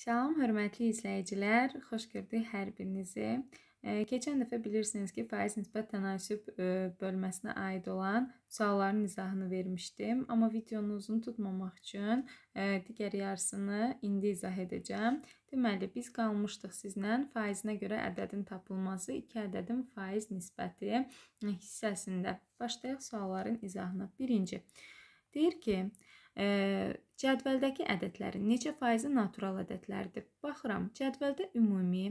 Salam, hörmətli izləyicilər, xoş gördük hər birinizi. Keçən dəfə bilirsiniz ki, faiz nisbət tənasüb e, bölməsinə aid olan sualların izahını vermişdim, amma videonu uzun tutmamaq üçün e, digər yarısını indi izah edəcəm. Deməli, biz qalmışdıq sizlə faizinə görə ədədin tapılması, iki ədədin faiz nisbəti e, hissəsində. Başlayaq sualların izahına. Birinci, deyir ki, Cədvəldəki ədədlərin neçə faizi natural ədədlərdir? Baxıram, cədvəldə ümumi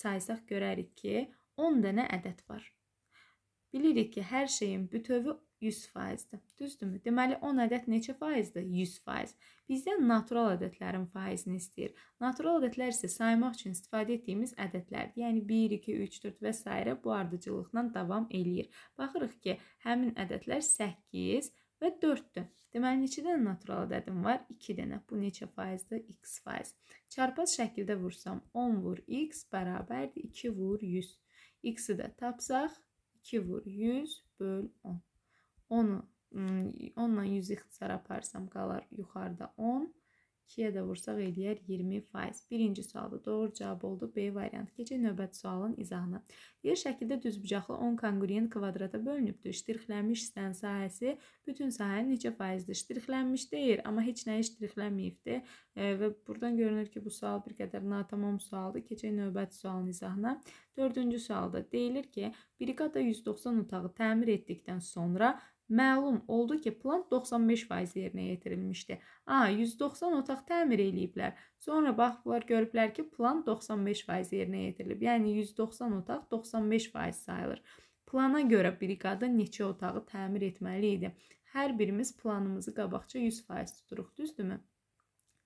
saysaq görərik ki, 10 dənə ədəd var. Bilirik ki, hər şeyin bütövi 100%-dir. Düzdürmü? Deməli 10 ədəd neçə faizdir? 100%. Bizdən natural ədədlərin faizini istəyir. Natural ədədlər isə saymaq üçün istifadə etdiyimiz ədədlərdir. Yəni 1, 2, 3, 4 və s. bu ardıcıllıqla davam eləyir. Baxırıq ki, həmin ədədlər 8 və 4-dür. Deməli, neçə dənə natural ədədim var? 2 dənə. Bu neçə faizdir? X faiz. Çarpaz şəkildə vursam, 10 vur x bərabərdir 2 vur 100. X-i də tapsaq, 2 vur 100 böl 10. 10-u 10 ilə 100 ixtisar aparsam qalar yuxarıda 10. 2-yə də vursaq eləyər 20%. Birinci sualda doğru cavab oldu B variantı. Keçək növbəti sualın izahına. Yer şəkildə düzbucaqlı 10 konqruent kvadrata bölünübdür. Ştrixlənmiş hissənin sahəsi bütün sahənin neçə faizdir? Ştrixlənmiş deyir, amma heç nəyi ştrixlənməyibdi. E, və buradan görünür ki, bu sual bir qədər natamam sualdır. Keçək növbəti sualın izahına. 4-cü sualda deyilir ki, briqada 190 otağı təmir etdikdən sonra Məlum oldu ki, plan 95% yerinə yetirilmişdi. A, 190 otaq təmir eləyiblər. Sonra baxdılar, görüblər ki, plan 95% yerinə yetirilib. Yəni 190 otaq 95% sayılır. Plana görə briqada neçə otağı təmir etməli idi? Hər birimiz planımızı qabaqca 100% tuturuq, düzdürmü?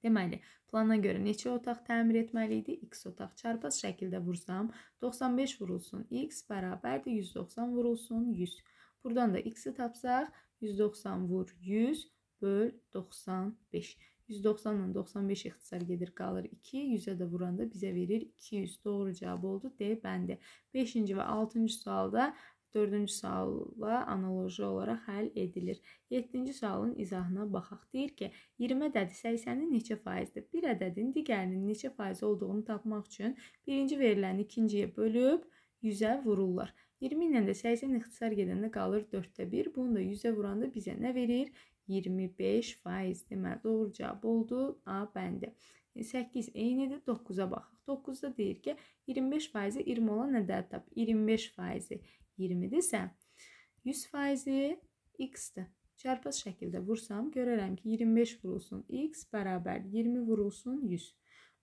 Deməli, plana görə neçə otaq təmir etməli idi? X otaq çarpaz şəkildə vursam, 95 vurulsun x bərabərdir 190 vurulsun 100. Buradan da x-i tapsaq 190 vur 100 böl 95. 190 ile 95 ixtisar gedir, qalır 2. 100-ə də vuranda bizə verir 200. Doğru cavab oldu D bəndi. 5-ci və 6-cı sualda 4-cü sualla analoji olaraq həll edilir. 7-ci sualın izahına baxaq. Deyir ki, 20 ədədi 80-in neçə faizdir? Bir ədədin digərinin neçə faiz olduğunu tapmaq üçün birinci veriləni ikinciyə bölüb 100-ə vururlar. 20 ilə də 80 ixtisar gedəndə qalır 4də 1. Bunu da 100-ə vuranda bizə nə verir? 25%. Deməli doğru cavab oldu A bəndi. 8 e, eynidir, 9-a baxaq. 9-da deyir ki, 25%-i 20 olan nədir tap? 25%-i 20-dirsə, 100%-i x-dir. Çarpaz şəkildə vursam görərəm ki, 25 vurulsun x bərabər 20 vurulsun 100.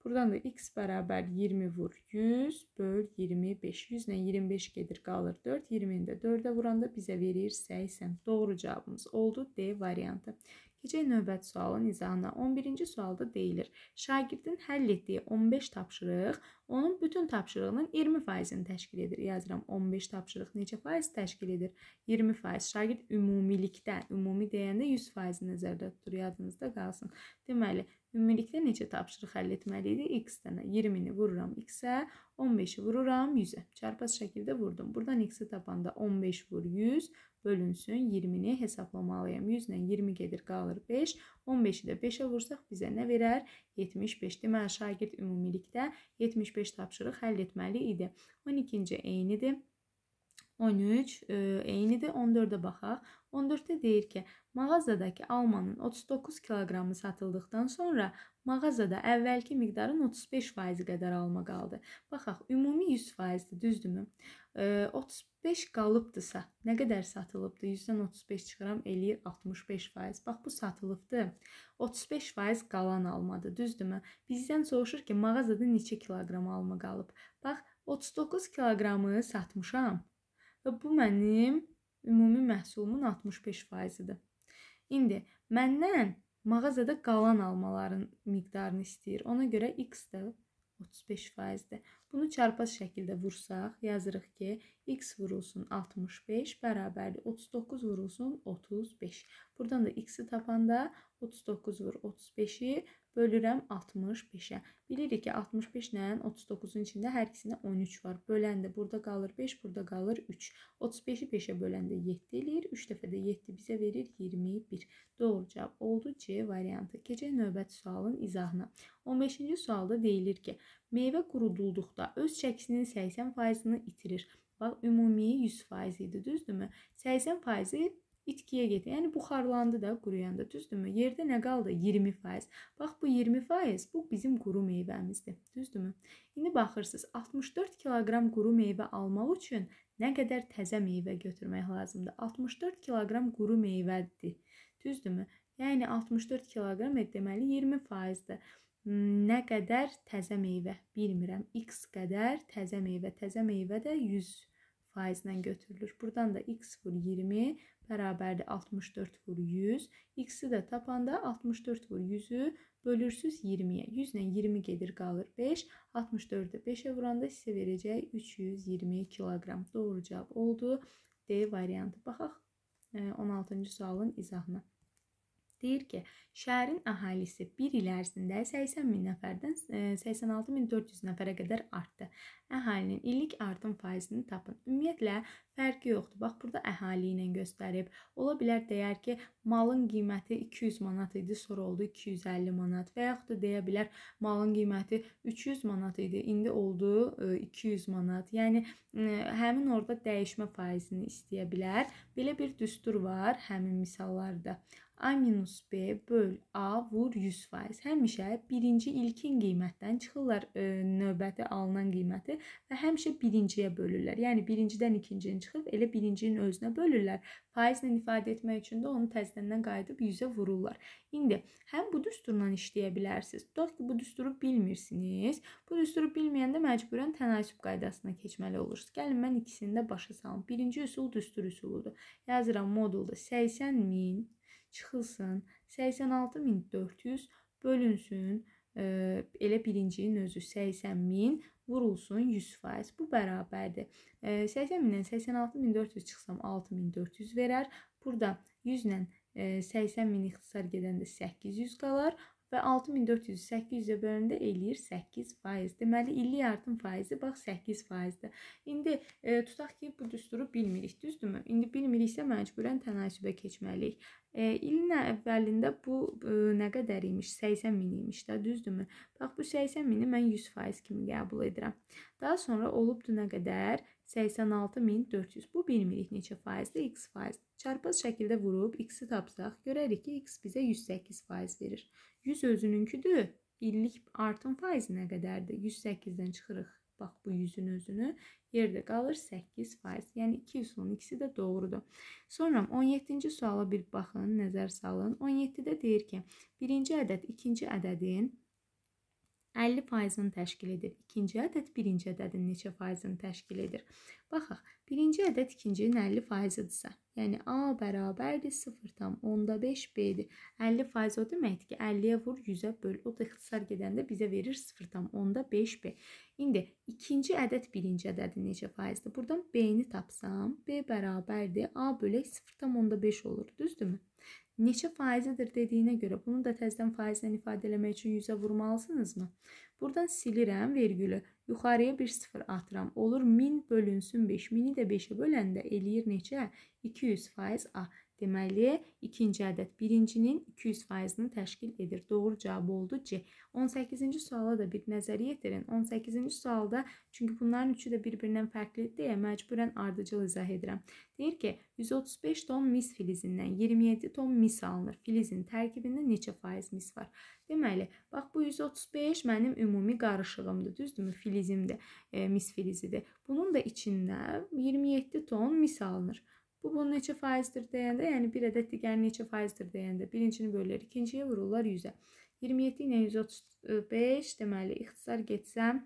Buradan da x bərabər 20 vur 100 böl 25. 100 ilə 25 gedir qalır 4. 20-ni də 4-ə vuranda bizə verir 80. Doğru cavabımız oldu D variantı. Keçək növbət sualın izahına. 11-ci sualda deyilir. Şagirdin həll etdiyi 15 tapşırıq onun bütün tapşırığının 20%-ini təşkil edir. Yazıram 15 tapşırıq neçə faiz təşkil edir? 20%. Şagird ümumilikdə, ümumi deyəndə 100%-i nəzərdə tutur. Yadınızda qalsın. Deməli, Ümumilikdə neçə tapşırıq həll etməli idi? X-dən 20-ni vururam X-ə, 15-i vururam 100-ə. Çarpaz şəkildə vurdum. Buradan X-i tapanda 15 vur 100 bölünsün 20-ni hesablamalıyam. 100 ilə 20 gedir, qalır 5. 15-i də 5-ə vursaq bizə nə verər? 75. Deməli şagird ümumilikdə 75 tapşırıq həll etməli idi. 12-ci eynidir. 13 e, eynidir. 14-ə baxaq. 14-də deyir ki, mağazadakı almanın 39 kq-ı satıldıqdan sonra mağazada əvvəlki miqdarın 35% qədər alma qaldı. Baxaq, ümumi 100%-dir, düzdürmü? E, 35 qalıbdısa, nə qədər satılıbdı? 100-dən 35 çıxıram, eləyir 65%. Bax, bu satılıbdı. 35% qalan almadı, düzdürmü? Bizdən soruşur ki, mağazada neçə kiloqram alma qalıb? Bax, 39 kq-ı satmışam və bu mənim ümumi məhsulumun 65%-dir. İndi məndən mağazada qalan almaların miqdarını istəyir. Ona görə x də 35%-dir. Bunu çarpaz şəkildə vursaq, yazırıq ki, x vurulsun 65 bərabərdir 39 vurulsun 35. Burdan da x-i tapanda 39 vur 35-i Bölürəm 65-ə. Bilirik ki, 65 ilə 39-un içində hər ikisində 13 var. Böləndə burada qalır 5, burada qalır 3. 35-i 5-ə böləndə 7 eləyir. 3 dəfə də 7 bizə verir 21. Doğru cavab oldu C variantı. Keçək növbəti sualın izahına. 15-ci sualda deyilir ki, meyvə qurudulduqda öz çəkisinin 80%-ni itirir. Bax, ümumi 100% idi, düzdürmü? 80% itkiyə getdi. Yəni buxarlandı da quruyanda, düzdürmü? Yerdə nə qaldı? 20%. Bax bu 20% bu bizim quru meyvəmizdir, düzdürmü? İndi baxırsınız, 64 kiloqram quru meyvə almaq üçün nə qədər təzə meyvə götürmək lazımdır? 64 kiloqram quru meyvədir. Düzdürmü? Yəni 64 kiloqram deməli 20%-dir nə qədər təzə meyvə bilmirəm. X qədər təzə meyvə, təzə meyvə də 100 faizlə götürülür. Burdan da x vur 20 bərabərdir 64 vur 100. X-i də tapanda 64 vur 100-ü bölürsüz 20-yə. 100 ilə 20 gedir, qalır 5. 64-ü 5-ə vuranda sizə verəcək 320 kiloqram. Doğru cavab oldu. D variantı. Baxaq 16-cı e, sualın izahına. Deyir ki, şəhərin əhalisi 1 il ərzində 80 min nəfərdən 86400 nəfərə qədər artdı. Əhalinin illik artım faizini tapın. Ümumiyyətlə fərqi yoxdur. Bax burada əhali ilə göstərib. Ola bilər deyər ki, malın qiyməti 200 manat idi, sonra oldu 250 manat və yaxud da deyə bilər malın qiyməti 300 manat idi, indi oldu 200 manat. Yəni həmin orada dəyişmə faizini istəyə bilər. Belə bir düstur var həmin misallarda. A minus B böl A vur 100%. Həmişə birinci ilkin qiymətdən çıxırlar ə, e, növbəti alınan qiyməti və həmişə birinciyə bölürlər. Yəni birincidən ikinciyə çıxıb elə birincinin özünə bölürlər. Faizlə ifadə etmək üçün də onu təzədən qayıdıb 100-ə vururlar. İndi həm bu düsturla işləyə bilərsiniz. Tutaq ki, bu düsturu bilmirsiniz. Bu düsturu bilməyəndə məcburən tənasüb qaydasına keçməli olursunuz. Gəlin mən ikisini də başa salım. Birinci üsul düstur üsuludur. Yazıram modulda 80 min çıxılsın. 86400 bölünsün. Ə, elə birincinin özü 80000 vurulsun 100%. Bu bərabərdir. 80000-dən 86400 çıxsam 6400 verər. Burada 100 ilə 80000 ixtisar gedəndə 800 qalar və 6400-ü 800-ə böləndə eləyir 8%. Deməli, illik artım faizi bax 8%-dir. İndi e, tutaq ki, bu düsturu bilmirik, düzdürmü? İndi bilmiriksə məcburən tənasübə keçməliyik. E, ilin əvvəlində bu e, nə qədər imiş? 80 min imiş də, düzdürmü? Bax, bu 80 mini mən 100% kimi qəbul edirəm. Daha sonra olubdu nə qədər? 86400. Bu bilmirik neçə faizdir, x faizdir. Çarpaz şəkildə vurub x-i tapsaq, görərik ki, x bizə 108 faiz verir. 100 özününküdür. İllik artım faizi nə qədərdir? 108-dən çıxırıq. Bax bu 100-ün özünü yerdə qalır 8 faiz. Yəni 2 üsulun ikisi də doğrudur. Sonra 17-ci suala bir baxın, nəzər salın. 17-də deyir ki, birinci ədəd ikinci ədədin 50 faizini təşkil edir. İkinci ədəd birinci ədədin neçə faizini təşkil edir? Baxaq, birinci ədəd ikincinin 50 faizidirsə, yəni A bərabərdir 0,5 B-dir. 50 faiz o deməkdir ki, 50-yə vur, 100-ə böl. O da ixtisar gedəndə bizə verir 0,5 B. İndi ikinci ədəd birinci ədədin neçə faizdir? Buradan B-ni tapsam, B bərabərdir A bölək 0,5 olur, düzdürmü? neçə faizidir dediyinə görə bunu da təzədən faizlə ifadə eləmək üçün 100-ə vurmalısınızmı? Buradan silirəm vergülü. Yuxarıya bir sıfır atıram. Olur 1000 bölünsün 5. 1000-i də 5-ə böləndə eləyir neçə? 200 faiz A. Deməli, ikinci ədəd birincinin 200%-ni təşkil edir. Doğru cavab oldu C. 18-ci suala da bir nəzər yetirin. 18-ci sualda çünki bunların üçü də bir-birindən fərqlidir deyə məcburən ardıcıl izah edirəm. Deyir ki, 135 ton mis filizindən 27 ton mis alınır. Filizin tərkibində neçə faiz mis var? Deməli, bax bu 135 mənim ümumi qarışığımdır, düzdürmü? Filizimdir, e, mis filizidir. Bunun da içindən 27 ton mis alınır. Bu bunun neçə faizdir deyəndə, yəni bir ədəd digərin neçə faizdir deyəndə birincini bölürlər, ikinciyə vururlar 100-ə. 27 ilə 135 deməli ixtisar getsəm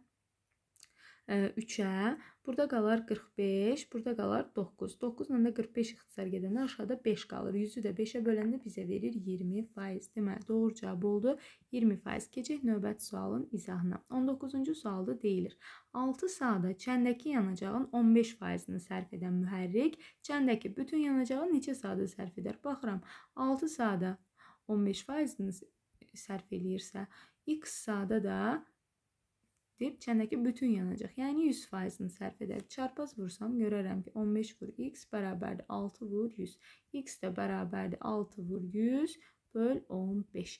3-ə, burada qalar 45, burada qalar 9. 9 ilə də 45 ixtisar gedəndə aşağıda 5 qalır. 100-ü də 5-ə böləndə bizə verir 20%. Deməli, doğru cavab oldu 20%. Keçək növbəti sualın izahına. 19-cu sualda deyilir. 6 saata çəndəki yanacağın 15%-ni sərf edən mühərrik çəndəki bütün yanacağı neçə saata sərf edər? Baxıram, 6 saata 15%-ni sərf eləyirsə, x saata da deyib çəndəki bütün yanacaq. Yəni 100%-ni sərf edər. Çarpaz vursam görərəm ki 15 vur x bərabərdir 6 vur 100. x də bərabərdir 6 vur 100 böl 15.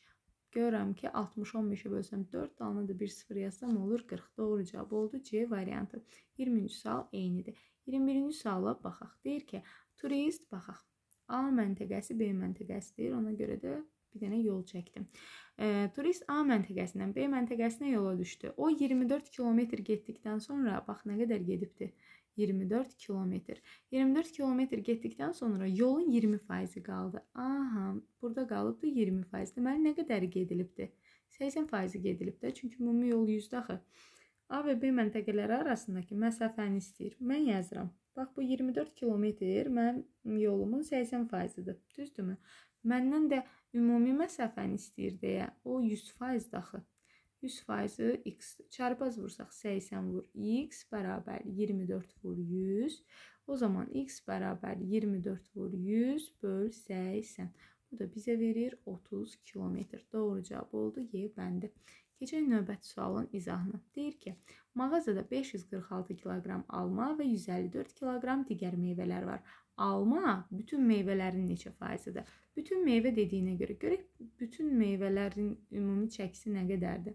Görürəm ki 60 15-ə bölsəm 4 dalına da 1 0 yazsam olur 40. Doğru cavab oldu C variantı. 20-ci sual eynidir. 21-ci suala baxaq. Deyir ki, turist baxaq. A məntəqəsi B məntəqəsidir. Ona görə də bir dənə yol çəkdim. E, turist A məntəqəsindən B məntəqəsinə yola düşdü. O 24 kilometr getdikdən sonra bax nə qədər gedibdi? 24 kilometr. 24 kilometr getdikdən sonra yolun 20%-i qaldı. Aha, burada qalıbdı 20%. Deməli nə qədər gedilibdi? 80%-i gedilib də, çünki ümumi yol 100-də axı. A və B məntəqələri arasındakı məsafəni istəyir. Mən yazıram. Bax bu 24 kilometr mənim yolumun 80%-idir. Düzdürmü? Məndən də Ümumi məsafəni istəyir deyə o 100% axı. 100%-ı x-dir. Çarpaz vursaq 80 vur x bərabər 24 vur 100. O zaman x bərabər 24 vur 100 böl 80. Bu da bizə verir 30 kilometr. Doğru cavab oldu Y bəndi. Keçək növbəti sualın izahına. Deyir ki, mağazada 546 kiloqram alma və 154 kiloqram digər meyvələr var. Alma bütün meyvələrin neçə faizidir? Bütün meyvə dediyinə görə görək bütün meyvələrin ümumi çəkisi nə qədərdir?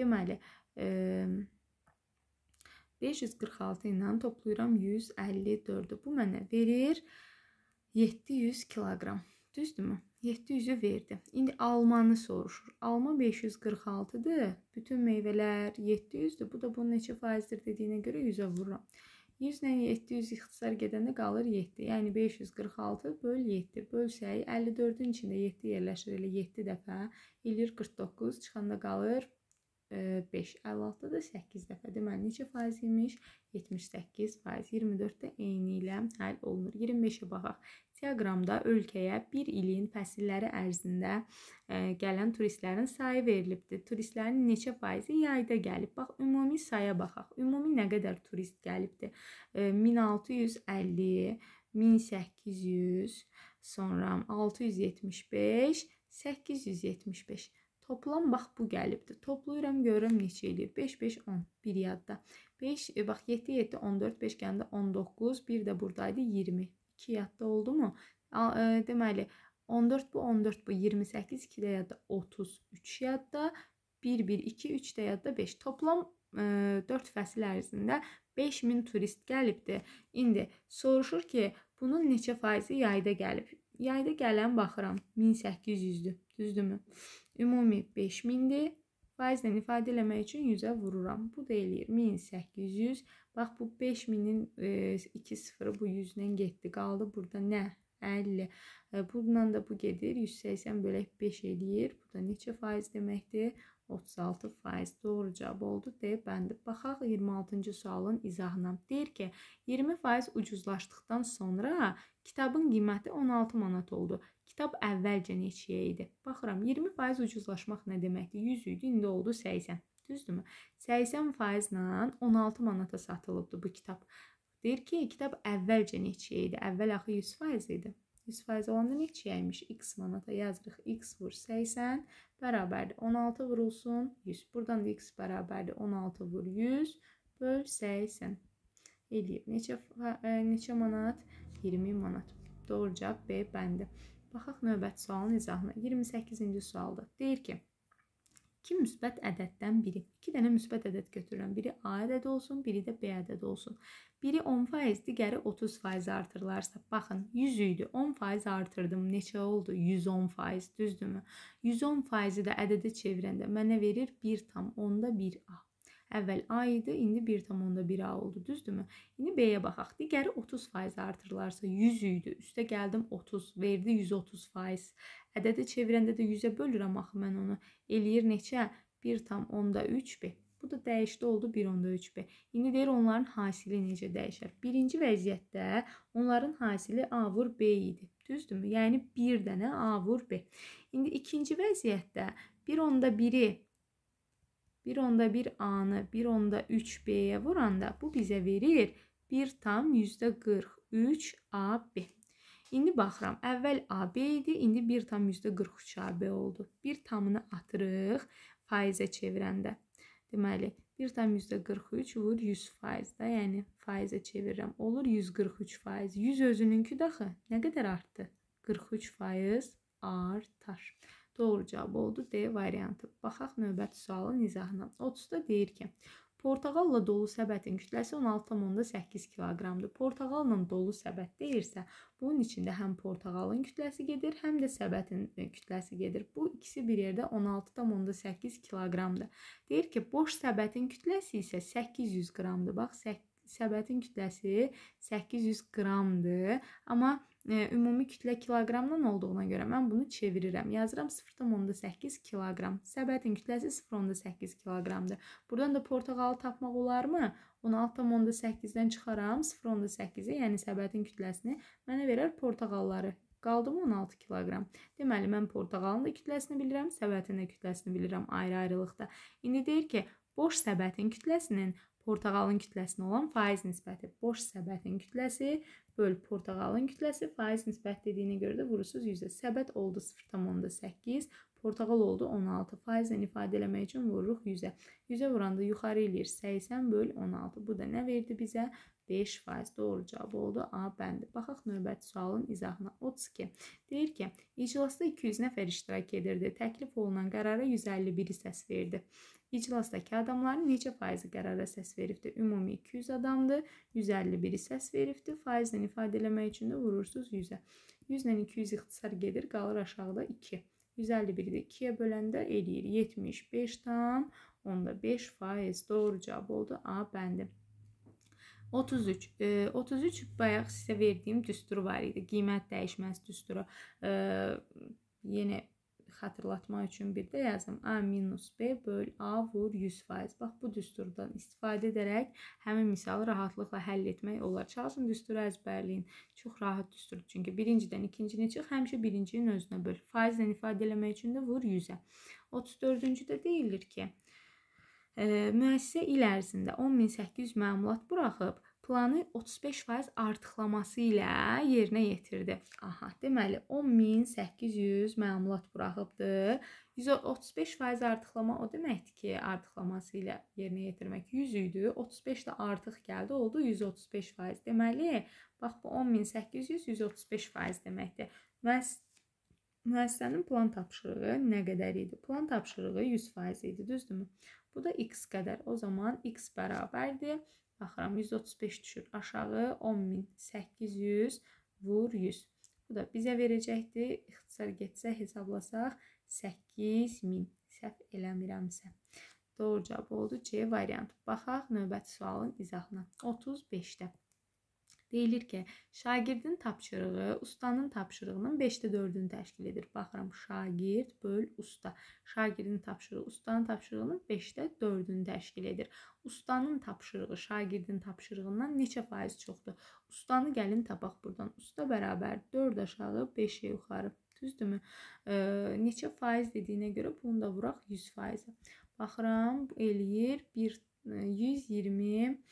Deməli, 546 ilə toplayıram 154-ü. Bu mənə verir 700 kiloqram. Düzdürmü? 700-ü verdi. İndi almanı soruşur. Alma 546-dır. Bütün meyvələr 700-dür. Bu da bunun neçə faizdir dediyinə görə 100-ə vururam. 100-lə 700 ixtisar gedəndə qalır 7. Yəni 546 böl 7. Bölsək 54-ün içində 7 yerləşir. Elə 7 dəfə eləyir 49. Çıxanda qalır 5. 56 da 8 dəfə. Deməli neçə faiz imiş? 78 faiz. 24 də eyni ilə həll olunur. 25-ə baxaq. Diaqramda ölkəyə bir ilin fəsilləri ərzində e, gələn turistlərin sayı verilibdir. Turistlərin neçə faizi yayda gəlib? Bax, ümumi saya baxaq. Ümumi nə qədər turist gəlibdir? 1650, e, 1800, sonra 675, 875. Toplam bax bu gəlibdir. Toplayıram, görürəm neçə eləyir. 5 5 10 bir yadda. 5 e, bax 7 7 14 5 gəndə 19, bir də buradaydı 20. 2 yadda oldumu? E, deməli 14 bu 14 bu 28 2 də yadda 33 yadda 1 1 2 3 də yadda 5. Toplam 4 e, fəsil ərzində 5000 turist gəlibdi. İndi soruşur ki, bunun neçə faizi yayda gəlib? Yayda gələn baxıram 1800-dür, düzdürmü? Ümumi 5000-dir faizlə ifadə eləmək üçün 100-ə vururam. Bu da eləyir 1800. Bax bu 5000-in 2 e, sıfırı bu 100-dən getdi. Qaldı burada nə? 50. E, bundan da bu gedir. 180 bölək 5 eləyir. Bu da neçə faiz deməkdir? 36 faiz doğru cavab oldu deyə bəndi. Baxaq 26-cı sualın izahına. Deyir ki, 20 faiz ucuzlaşdıqdan sonra kitabın qiyməti 16 manat oldu. Kitab əvvəlcə neçəyə idi? Baxıram, 20% ucuzlaşmaq nə deməkdir? 100 idi, indi oldu 80. Düzdürmü? 80% ilə 16 manata satılıbdı bu kitab. Deyir ki, kitab əvvəlcə neçəyə idi? Əvvəl axı 100% idi. 100% olanda neçəyə imiş? X manata yazırıq. X vur 80 bərabərdir 16 vurulsun 100. Burdan da x bərabərdir 16 vur 100 böl 80 eləyir. Neçə e, neçə manat? 20 manat. Doğru cavab B bəndi. Baxaq növbəti sualın izahına. 28-ci sualda deyir ki, 2 müsbət ədəddən biri. 2 dənə müsbət ədəd götürürəm. Biri A ədədi olsun, biri də B ədədi olsun. Biri 10%, digəri 30% artırılarsa, baxın 100 idi. 10% artırdım. Neçə oldu? 110%, düzdürmü? 110%-i də ədədə çevirəndə mənə verir 1.1A. Əvvəl A idi, indi 1.1A oldu, düzdürmü? İndi B-yə baxaq. Digəri 30% artırılarsa 100 idi. Üstə gəldim 30, verdi 130%. Ədədi çevirəndə də 100-ə bölürəm axı mən onu. Eləyir neçə? 1.3B. Bu da dəyişdi oldu 1.3B. İndi deyir onların hasili necə dəyişər? Birinci vəziyyətdə onların hasili A vur B idi. Düzdürmü? Yəni 1 dənə A vur B. İndi ikinci vəziyyətdə 1.1-i 1 onda 1 A-nı 1 onda 3 B-yə vuranda bu bizə verir 1 tam %43 AB. İndi baxıram. Əvvəl AB idi, indi 1 tam %43 AB oldu. 1 tamını atırıq faizə çevirəndə. Deməli, 1 tam %43 vur 100 faiz də, yəni faizə çevirirəm. Olur 143 faiz. 100 özününkü daxı nə qədər artdı? 43 faiz artar. Doğru cavab oldu D variantı. Baxaq növbəti sualın izahına. 30-da deyir ki, Portağalla dolu səbətin kütləsi 16.8 kq-dır. Portağalla dolu səbət deyirsə, bunun içində həm portağalın kütləsi gedir, həm də səbətin e, kütləsi gedir. Bu ikisi bir yerdə 16.8 kq-dır. Deyir ki, boş səbətin kütləsi isə 800 qramdır. Bax, səbətin kütləsi 800 qramdır. Amma ümumi kütlə kiloqramdan olduğuna görə mən bunu çevirirəm. Yazıram 0.8 kiloqram. Səbətin kütləsi 0.8 kiloqramdır. Buradan da portağalı tapmaq olarmı? 16.8-dən çıxaram 0.8-i, yəni səbətin kütləsini mənə verər portağalları. Qaldı mı 16 kiloqram. Deməli mən portağalın da kütləsini bilirəm, səbətin də kütləsini bilirəm ayrı-ayrılıqda. İndi deyir ki, boş səbətin kütləsinin portağalın kütləsinə olan faiz nisbəti. Boş səbətin kütləsi böl portağalın kütləsi faiz nisbət dediyinə görə də vurursuz 100-ə. Səbət oldu 0.8, portağal oldu 16. Faizlə ifadə eləmək üçün vururuq 100-ə. 100-ə vuranda yuxarı eləyir 80 böl 16. Bu da nə verdi bizə? 5% doğru cavab oldu A bəndi. Baxaq növbəti sualın izahına 32. Deyir ki, iclasda 200 nəfər iştirak edirdi. Təklif olunan qərara 151 hissəsi verdi. İclasdakı adamların neçə faizi qərara səs veribdi? Ümumi 200 adamdır, 151-i səs veribdi. Faizlə ifadə eləmək üçün də vurursuz 100-ə. 100 ilə 200 ixtisar gedir, qalır aşağıda 2. 151-i də 2-yə böləndə eləyir 75 tam, onda 5 faiz. Doğru cavab oldu A bəndi. 33. E, 33 bayaq sizə verdiyim düstur var idi. Qiymət dəyişməz düsturu. E, yenə xatırlatmaq üçün bir də yazım. A minus B böl A vur 100%. Bax, bu düsturdan istifadə edərək həmin misalı rahatlıqla həll etmək olar. Çalışın düsturu əzbərləyin. Çox rahat düsturdur. Çünki birincidən ikincini çıx, həmişə birincinin özünə böl. Faizlə ifadə eləmək üçün də vur 100-ə. 34-cü də deyilir ki, e, müəssisə il ərzində 10800 məmulat buraxıb planı 35% artıqlaması ilə yerinə yetirdi. Aha, deməli 10800 məlumat buraxıbdı. 135% artıqlama o deməkdir ki, artıqlaması ilə yerinə yetirmək 100 idi. 35 də artıq gəldi, oldu 135%. Deməli, bax bu 10800 135% deməkdir. Məs müəssisənin plan tapşırığı nə qədər idi? Plan tapşırığı 100% idi, düzdürmü? Bu da x qədər. O zaman x bərabərdir Baxıram 135 düşür aşağı 10800 vur 100. Bu da bizə verəcəkdir. İxtisar getsə hesablasaq 8000 səhv eləmirəmsə. Doğru cavab oldu C variantı. Baxaq növbəti sualın izahına. 35-də. Deyilir ki, şagirdin tapşırığı ustanın tapşırığının 5-də 4-ünü təşkil edir. Baxıram, şagird böl usta. Şagirdin tapşırığı ustanın tapşırığının 5-də 4-ünü təşkil edir. Ustanın tapşırığı şagirdin tapşırığından neçə faiz çoxdur? Ustanı gəlin tapaq burdan. Usta bərabər 4 aşağı, 5 yuxarı. Düzdürmü? E, neçə faiz dediyinə görə bunu da vuraq 100 faizə. Baxıram, eləyir 1 125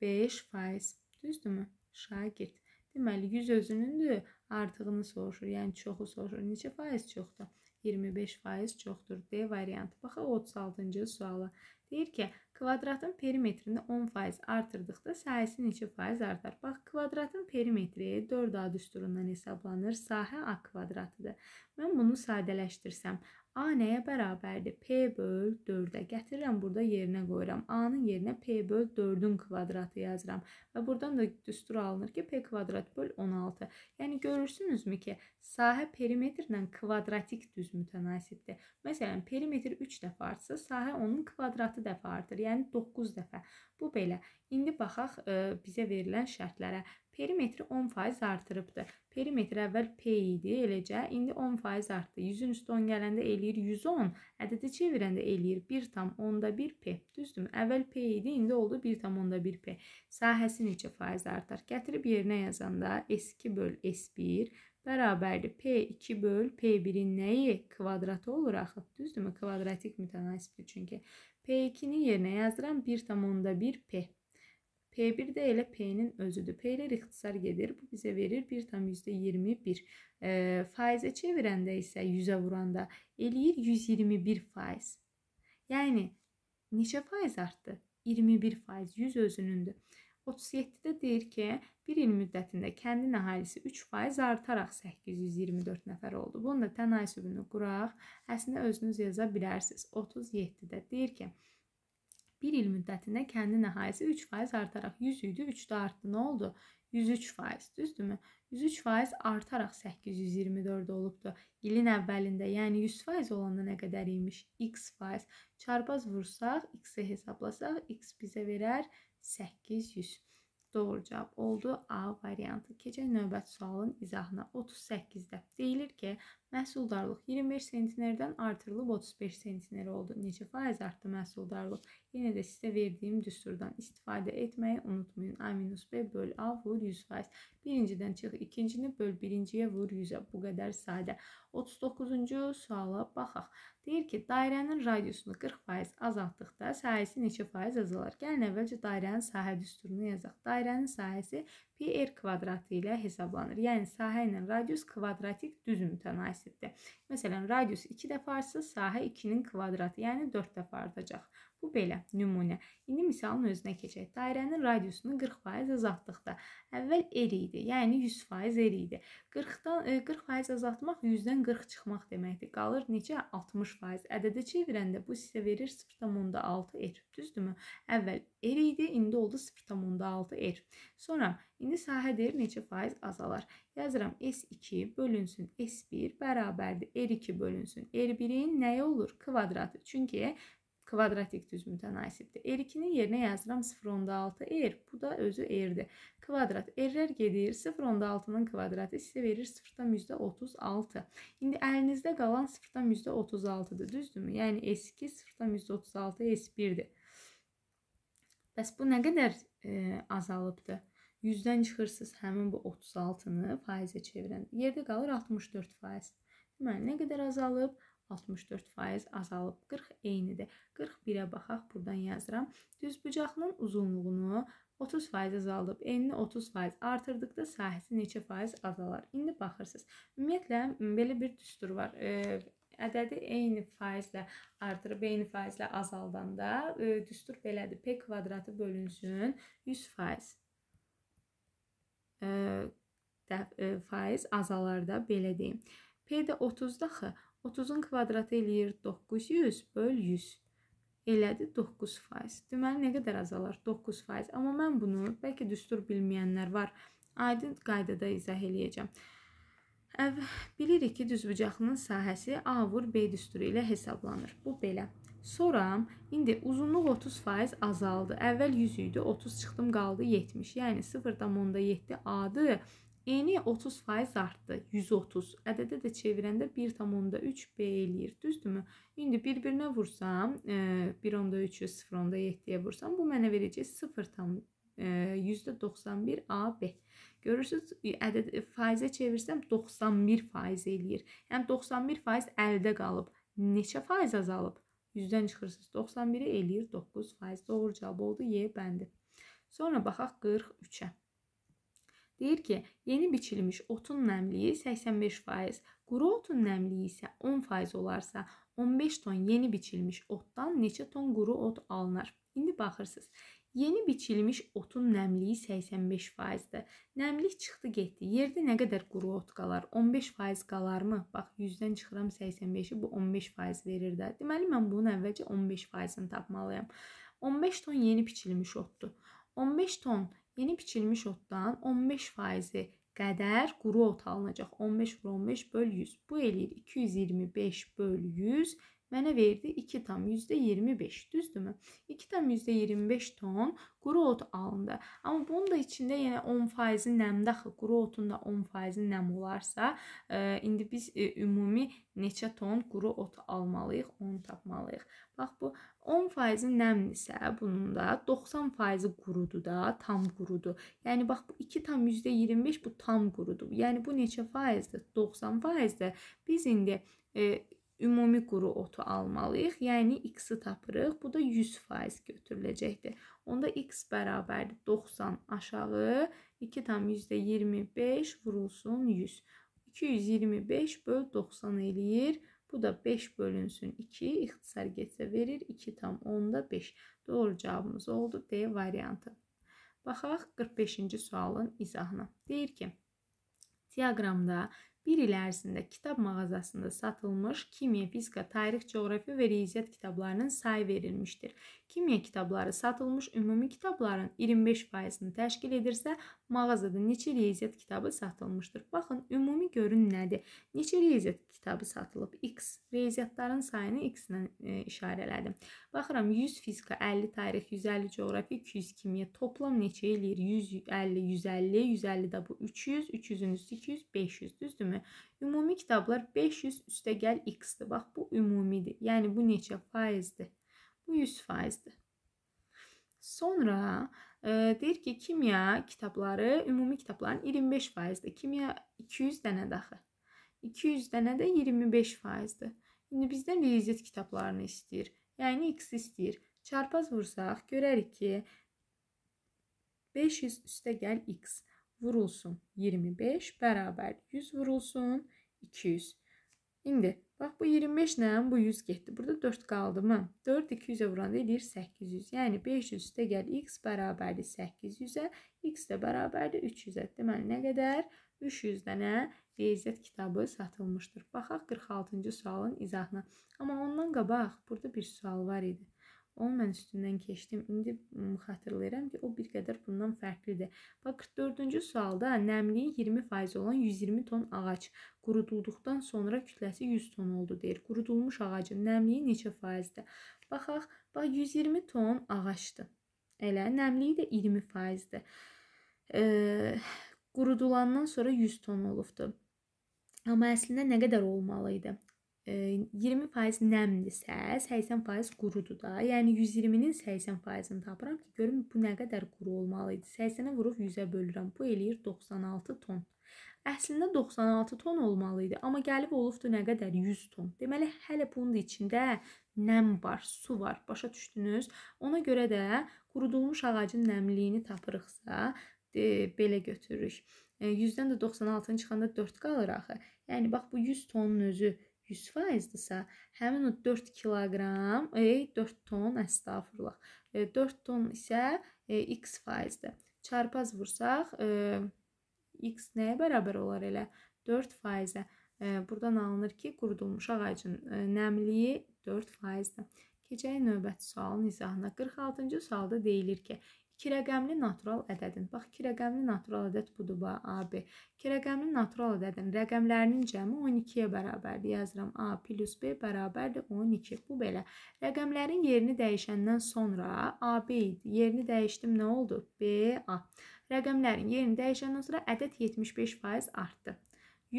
e, faiz. Düzdürmü? Şagird. Deməli 100 özünündür. Artığını soruşur. Yəni çoxu soruşur. Neçə faiz çoxdur? 25 faiz çoxdur. D variantı. Baxaq 36-cı suala. Deyir ki, kvadratın perimetrini 10% artırdıqda sahəsi neçə faiz artar? Bax, kvadratın perimetri 4 A düsturundan hesablanır. Sahə A kvadratıdır. Mən bunu sadələşdirsəm, A nəyə bərabərdir? P böl 4-ə. Gətirirəm burada yerinə qoyuram. A-nın yerinə P böl 4-ün kvadratı yazıram. Və buradan da düstur alınır ki, P kvadrat böl 16. Yəni görürsünüzmü ki, sahə perimetrlə kvadratik düz mütənasibdir. Məsələn, perimetr 3 dəfə artsa, sahə onun kvadratı 6 dəfə artır, yəni 9 dəfə. Bu belə. İndi baxaq ə, e, bizə verilən şərtlərə. Perimetri 10% artırıbdır. Perimetr əvvəl P idi, eləcə indi 10% artdı. 100-ün üstü 10 gələndə eləyir 110, ədədi çevirəndə eləyir 1,1 P. Düzdürmü? Əvvəl P idi, indi oldu 1,1 P. Sahəsi neçə faiz artar? Gətirib yerinə yazanda S2 böl S1 bərabərdir P2 böl P1-in nəyi? Kvadratı olur axı. Düzdürmü? Kvadratik mütənasibdir çünki. P2'nin yerine yazdıran 1 tam onda 1 P. P1 de ele P'nin özüdür. P'ler ixtisar gelir. Bu bize verir 1 tam %21. E, ee, faize çevirende ise 100'e vuranda eləyir 121 faiz. Yani neçə faiz arttı? 21 faiz 100 özünündür. 37-də deyir ki, bir il müddətində kəndin əhalisi 3% artaraq 824 nəfər oldu. Bunu da tənay sübunu quraq, əslində özünüz yaza bilərsiniz. 37-də deyir ki, 1 il müddətində kəndin əhalisi 3% artaraq 100 idi, 3 də artdı. Nə oldu? 103%, düzdürmü? 103% artaraq 824 olubdu. İlin əvvəlində, yəni 100% olanda nə qədər imiş? x faiz. Çarpaz vursaq, x-i hesablasaq, x bizə verər 1.5 800. Doğru cavab oldu A variantı. Keçək növbəti sualın izahına. 38-də deyilir ki, Məhsuldarlıq 25 sentnerdən artırılıb 35 sentner oldu. Neçə faiz artdı məhsuldarlıq? Yenə də sizə verdiyim düsturdan istifadə etməyi unutmayın. A-B böl A vur 100%. Birincidən çıx, ikincini böl birinciyə vur 100-ə. Bu qədər sadə. 39-cu suala baxaq. Deyir ki, dairənin radiusunu 40% azaltdıqda sahəsi neçə faiz azalar? Gəlin əvvəlcə dairənin sahə düsturunu yazaq. Dairənin sahəsi πr kvadratı ile hesaplanır. Yani sahə ilə radius kvadratik düz mütənasibdir. Məsələn, radius 2 dəfə artsa, sahə 2-nin kvadratı, yəni 4 dəfə artacaq. Bu belə nümunə. İndi misalın özünə keçək. Dairənin radiusunu 40% azaltdıqda əvvəl r idi, yəni 100% r idi. 40-dan 40% e, azaltmaq 100-dən 40 çıxmaq deməkdir. Qalır necə? 60%. Ədədə çevirəndə bu sizə verir 0.6 r. Düzdürmü? Əvvəl r idi, indi oldu 0.6 r. Sonra indi sahə dəyər neçə faiz azalar? Yazıram S2 bölünsün S1 bərabərdir R2 bölünsün R1-in nəyi olur? Kvadratı. Çünki kvadratik düz mütənasibdir. R2-nin yerinə yazıram 0.6 R. Bu da özü R-dir. Kvadrat R-lər gedir. 0.6-nın kvadratı sizə verir 0.36. İndi əlinizdə qalan 0.36-dır. Düzdürmü? Yəni S2 0.36 S1-dir. Bəs bu nə qədər e, azalıbdır? 100-dən çıxırsınız həmin bu 36-nı faizə çevirən. Yerdə qalır 64 faiz. Deməli, nə qədər azalıb? 64% azalıb. 40 eynidir. 41-ə baxaq, burdan yazıram. Düz bucaqlının uzunluğunu 30% azaldıb, enini 30% artırdıqda sahəsi neçə faiz azalar? İndi baxırsınız. Ümumiyyətlə belə bir düstur var. E, ədədi eyni faizlə artırıb, eyni faizlə azaldanda e, düstur belədir. P kvadratı bölünsün 100%. E, də, e, faiz azalar da belə deyim. P də 30-da xı 30-un kvadratı eləyir 900 böl 100. Elədi 9%. Deməli nə qədər azalar? 9%. Amma mən bunu bəlkə düstur bilməyənlər var. Aydın qaydada izah eləyəcəm. Əv bilirik ki, düzbucaqlının sahəsi A vur B düsturu ilə hesablanır. Bu belə. Sonra indi uzunluq 30% azaldı. Əvvəl 100 idi, 30 çıxdım qaldı 70. Yəni 0.7 A-dır. E-ni 30% artdı. 130. Ədədə də çevirəndə 1,3 B eləyir. Düzdürmü? İndi bir-birinə vursam, 1.3-ü e, 0.7-yə vursam, bu mənə verəcək 0, %91 AB. Görürsüz, e, ədəd e, faizə çevirsəm 91 faiz eləyir. Yəni 91 faiz əldə qalıb. Neçə faiz azalıb? 100-dən çıxırsınız. 91-i eləyir 9 faiz. Doğru cavab oldu Y bəndi. Sonra baxaq 43-ə. Deyir ki, yeni biçilmiş otun nəmliyi 85%, quru otun nəmliyi isə 10% olarsa, 15 ton yeni biçilmiş otdan neçə ton quru ot alınır? İndi baxırsınız. Yeni biçilmiş otun nəmliyi 85%-dir. Nəmlik çıxdı, getdi. Yerdə nə qədər quru ot qalar? 15% qalarmı? Bax, 100-dən çıxıram 85-i, bu 15% verir də. Deməli mən bunun əvvəlcə 15%-ini tapmalıyam. 15 ton yeni biçilmiş otdur. 15 ton Yeni biçilmiş otdan 15 faizi qədər quru ot alınacaq. 15 vur 15 böl 100. Bu eləyir 225 böl 100 Mənə verdi 2 tam %25, düzdürmü? 2 tam %25 ton quru ot alındı. Amma bunun da içində yenə 10% nəm daxı, quru otun da 10% nəm olarsa, e, indi biz e, ümumi neçə ton quru ot almalıyıq, onu tapmalıyıq. Bax bu 10% nəmlisə, bunun da 90% qurudur da, tam qurudur. Yəni bax bu 2 tam %25 bu tam qurudur. Yəni bu neçə faizdir? 90 faizdir. Biz indi e, ümumi quru otu almalıyıq. Yəni x-i tapırıq. Bu da 100% götürüləcəkdir. Onda x bərabərdir 90 aşağı 2,25 vurulsun 100. 225 böl 90 eləyir. Bu da 5 bölünsün 2. İxtisar getsə verir 2,5. Doğru cavabımız oldu D variantı. Baxaq 45-ci sualın izahına. Deyir ki, diaqramda bir il ərzində kitab mağazasında satılmış kimya, fizika, tarix, coğrafiya və riyaziyyat kitablarının sayı verilmişdir. Kimya kitabları satılmış ümumi kitabların 25%-ni təşkil edirsə, mağazada neçə riyaziyyat kitabı satılmışdır? Baxın, ümumi görün nədir? Neçə riyaziyyat kitabı satılıb? X. Riyaziyyatların sayını X ilə e, işarələdim. Baxıram 100 fizika, 50 tarix, 150 coğrafiya, 200 kimya toplam neçə eləyir? 150, 150, 150 də bu 300, 300-ün üstü 200, 500, düzdürmü? Ümumi kitablar 500 üstə gəl x-dir. Bax bu ümumidir. Yəni bu neçə faizdir? Bu 100%-dir. Sonra e, deyir ki, kimya kitabları, ümumi kitabların 25%-dir. Kimya 200 dənə daxı. 200 dənə də 25%-dir. İndi bizdən riyaziyyat kitablarını istəyir. Yəni x istəyir. Çarpaz vursaq görərik ki 500 üstə gəl x vurulsun 25 bərabər 100 vurulsun 200. İndi Bax bu 25 ilə bu 100 getdi. Burada 4 qaldı mı? 4 200-ə vuranda eləyir 800. Yəni 500 üstə gəl x bərabərdir 800-ə, x də bərabərdir 300-ə. Deməli nə qədər? 300 dənə riyaziyyat kitabı satılmışdır. Baxaq 46-cı sualın izahına. Amma ondan qabaq burada bir sual var idi. Onun mən üstündən keçdim. İndi xatırlayıram ki, o bir qədər bundan fərqlidir. Bax 44-cü sualda nəmliyi 20% olan 120 ton ağac qurudulduqdan sonra kütləsi 100 ton oldu deyir. Qurudulmuş ağacın nəmliyi neçə faizdir? Baxaq, bax 120 ton ağacdır. Elə nəmliyi də 20%dir. E, qurudulandan sonra 100 ton olubdu. Amma əslində nə qədər olmalı idi? 20% nəmdirsə, 80% qurudur da. Yəni 120-nin 80%-ini tapıram ki, görüm bu nə qədər quru olmalı idi. 80-ə vurub 100-ə bölürəm. Bu eləyir 96 ton. Əslində 96 ton olmalı idi, amma gəlib olubdu nə qədər 100 ton. Deməli hələ bunun içində nəm var, su var. Başa düşdünüz? Ona görə də qurudulmuş ağacın nəmliyini tapırıqsa, e, belə götürürük. 100-dən e, də 96-nı çıxanda 4 qalır axı. Yəni bax bu 100 tonun özü 100%dirsə, həmin o 4 kiloqram, ey 4 ton, əstəğfurullah. 4 e, ton isə e, x faizdir. Çarpaz vursaq, e, x nəyə bərabər olar elə? 4 faizə. E, buradan alınır ki, qurudulmuş ağacın e, nəmliyi 4 faizdir. Keçək növbəti sualın izahına. 46-cı sualda deyilir ki, 2 rəqəmli natural ədədin. Bax 2 rəqəmli natural ədəd budur bax AB. 2 rəqəmli natural ədədin rəqəmlərinin cəmi 12-yə bərabərdir. Yazıram A plus B bərabərdir 12. Bu belə. Rəqəmlərin yerini dəyişəndən sonra AB idi. Yerini dəyişdim nə oldu? BA. Rəqəmlərin yerini dəyişəndən sonra ədəd 75% artdı.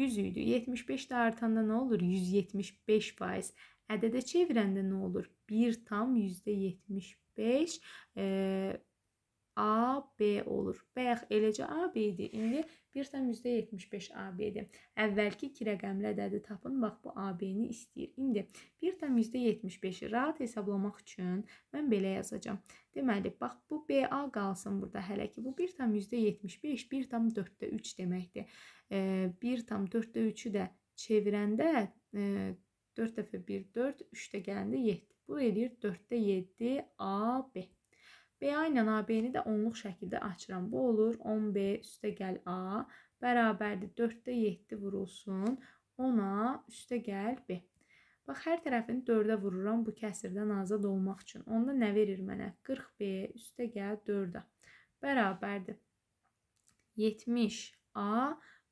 100 idi. 75 də artanda nə olur? 175%. Ədədə çevirəndə nə olur? 1 tam %75 e, AB olur. Bayaq eləcə AB idi. İndi 1,75 AB-dir. Əvvəlki 2 rəqəmli ədədi tapın, bax bu AB-ni istəyir. İndi 1,75-i rahat hesablamaq üçün mən belə yazacağam. Deməli, bax bu BA qalsın burada hələ ki. Bu 1,75 1,4-də 3 deməkdir. E, 1,4-də 3-ü də çevirəndə e, 4 dəfə 1 4, 3 də gələndə 7. Bu eləyir 4-də 7 AB. BA ilə AB-ni də onluq şəkildə açıram. Bu olur 10B üstə gəl A bərabərdir 4-də 7 vurulsun 10-a üstə gəl B. Bax hər tərəfini 4-ə vururam bu kəsirdən azad olmaq üçün. Onda nə verir mənə? 40B üstə gəl 4-ə bərabərdir 70A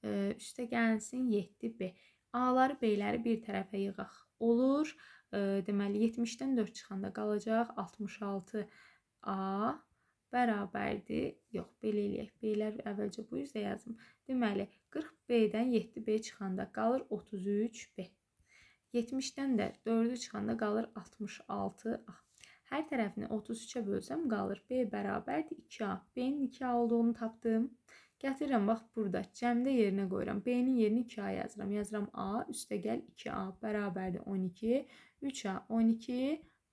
e, üstə gəlsin 7B. A-ları, B-ləri bir tərəfə yığaq. Olur. E, deməli 70-dən 4 çıxanda qalacaq 66 A bərabərdir. Yox, belə eləyək. Beylər əvvəlcə bu üzdə yazım. Deməli, 40B-dən 7B çıxanda qalır 33B. 70-dən də 4-ü çıxanda qalır 66A. Hər tərəfini 33-ə bölsəm qalır B bərabərdir 2A. B-nin 2A olduğunu tapdım. Gətirirəm bax burada cəmdə yerinə qoyuram. B-nin yerini 2A yazıram. Yazıram A, üstə gəl 2A bərabərdir 12, 3A 12,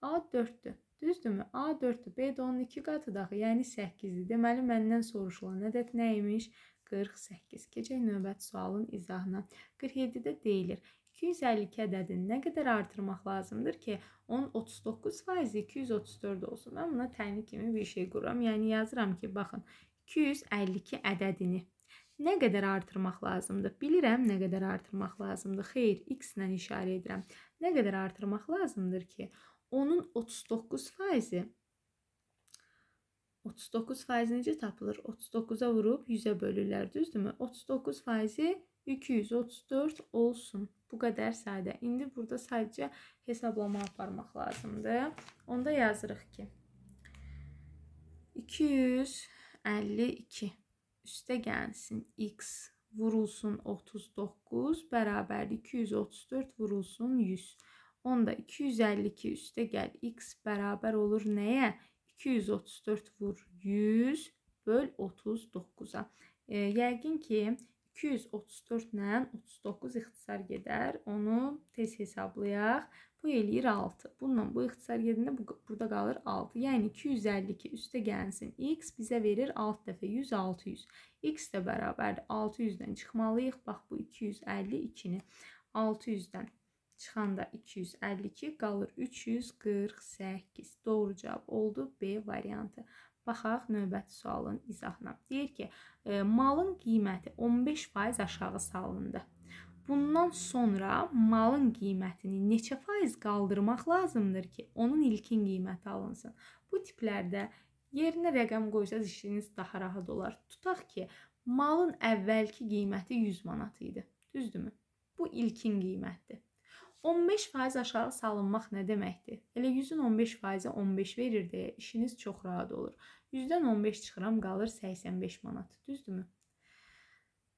A 4-dür. Düzdürmü? A 4-dür. B də onun 2 qatıdır axı, yəni 8-dir. Deməli məndən soruşulan ədəd nə imiş? 48. Keçək növbəti sualın izahına. 47-də deyilir. 252 ədədini nə qədər artırmaq lazımdır ki, onun 39% 234 olsun. Mən buna təni kimi bir şey qururam. Yəni yazıram ki, baxın, 252 ədədini nə qədər artırmaq lazımdır? Bilirəm nə qədər artırmaq lazımdır. Xeyr, x-lə işarə edirəm. Nə qədər artırmaq lazımdır ki, Onun 39 faizi 39 faiz necə tapılır? 39-a vurub 100-ə bölürlər, düzdürmü? 39 faizi 234 olsun. Bu qədər sadə. İndi burada sadəcə hesablama aparmaq lazımdır. Onda yazırıq ki 252 üstə gəlsin x vurulsun 39 bərabər 234 vurulsun 100. Onda 252 üstə gəl. X bərabər olur nəyə? 234 vur 100 böl 39-a. E, yəqin ki, 234 ilə 39 ixtisar gedər. Onu tez hesablayaq. Bu eləyir 6. Bununla bu ixtisar gedəndə bu, burada qalır 6. Yəni 252 üstə gəlsin. X bizə verir 6 dəfə 100, 600. X də bərabərdir. 600-dən çıxmalıyıq. Bax bu 252-ni 600-dən Çıxanda 252 qalır 348. Doğru cavab oldu B variantı. Baxaq növbəti sualın izahına. Deyir ki, e, malın qiyməti 15% aşağı salındı. Bundan sonra malın qiymətini neçə faiz qaldırmaq lazımdır ki, onun ilkin qiyməti alınsın? Bu tiplərdə yerinə rəqəm qoysanız işiniz daha rahat olar. Tutaq ki, malın əvvəlki qiyməti 100 manat idi. Düzdürmü? Bu ilkin qiymətdir. 15% aşağı salınmaq nə deməkdir? Elə 100-ün 15%-ə 15 verir deyə işiniz çox rahat olur. 100-dən 15 çıxıram, qalır 85 manat. Düzdürmü?